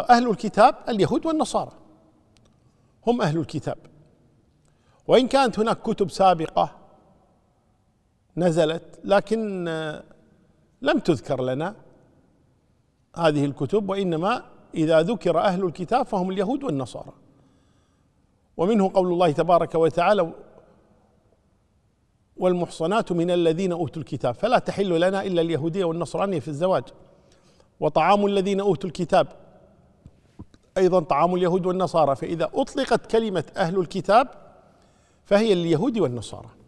أهل الكتاب اليهود والنصارى هم أهل الكتاب وإن كانت هناك كتب سابقة نزلت لكن آه، لم تذكر لنا هذه الكتب وإنما إذا ذكر أهل الكتاب فهم اليهود والنصارى ومنه قول الله تبارك وتعالى والمحصنات من الذين أوتوا الكتاب فلا تحل لنا إلا اليهودية والنصرانية في الزواج وطعام الذين أوتوا الكتاب أيضا طعام اليهود والنصارى فإذا أطلقت كلمة أهل الكتاب فهي لليهود والنصارى